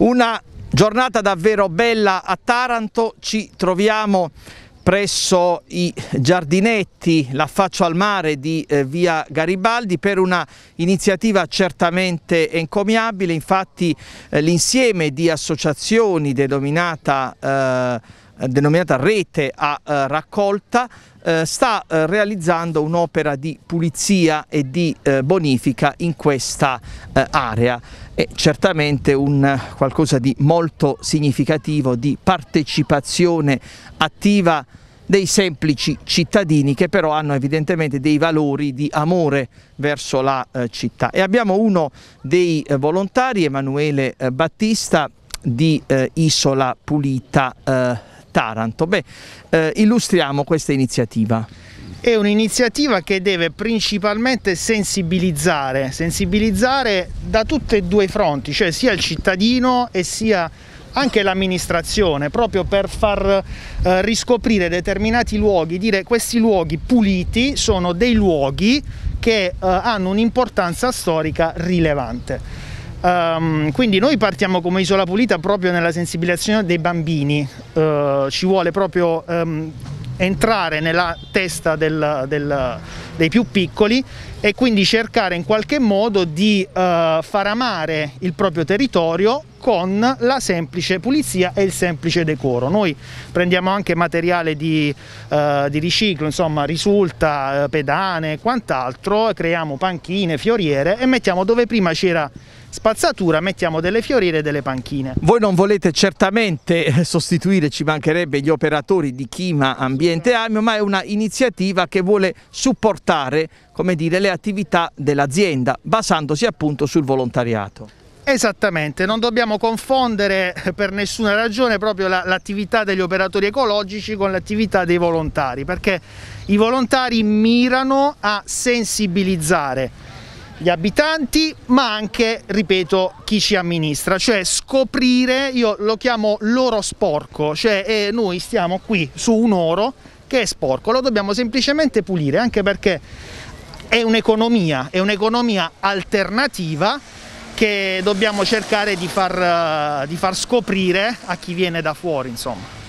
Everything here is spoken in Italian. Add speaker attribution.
Speaker 1: Una giornata davvero bella a Taranto, ci troviamo presso i giardinetti, l'affaccio al mare di eh, via Garibaldi per una iniziativa certamente encomiabile, infatti eh, l'insieme di associazioni denominata eh, eh, denominata rete a eh, raccolta, eh, sta realizzando un'opera di pulizia e di bonifica in questa area. È certamente un qualcosa di molto significativo di partecipazione attiva dei semplici cittadini che però hanno evidentemente dei valori di amore verso la eh, città. E abbiamo uno dei eh, volontari, Emanuele eh, Battista, di Isola Pulita Taranto. Beh, eh, illustriamo questa iniziativa. È
Speaker 2: un'iniziativa che deve principalmente sensibilizzare, sensibilizzare da tutti e due i fronti, cioè sia il cittadino e sia anche l'amministrazione, proprio per far eh, riscoprire determinati luoghi, dire questi luoghi puliti sono dei luoghi che eh, hanno un'importanza storica rilevante. Um, quindi noi partiamo come Isola Pulita proprio nella sensibilizzazione dei bambini, uh, ci vuole proprio um, entrare nella testa del, del, dei più piccoli e quindi cercare in qualche modo di uh, far amare il proprio territorio con la semplice pulizia e il semplice decoro. Noi prendiamo anche materiale di, eh, di riciclo, insomma risulta, eh, pedane e quant'altro, creiamo panchine, fioriere e mettiamo dove prima c'era spazzatura mettiamo delle fiorire e delle panchine.
Speaker 1: Voi non volete certamente eh, sostituire, ci mancherebbe, gli operatori di Chima Ambiente Amio, ma è una iniziativa che vuole supportare dire, le attività dell'azienda basandosi appunto sul volontariato.
Speaker 2: Esattamente, non dobbiamo confondere eh, per nessuna ragione proprio l'attività la, degli operatori ecologici con l'attività dei volontari, perché i volontari mirano a sensibilizzare gli abitanti ma anche, ripeto, chi ci amministra, cioè scoprire, io lo chiamo l'oro sporco, cioè eh, noi stiamo qui su un oro che è sporco, lo dobbiamo semplicemente pulire anche perché è un'economia, è un'economia alternativa che dobbiamo cercare di far, eh, di far, scoprire a chi viene da fuori insomma.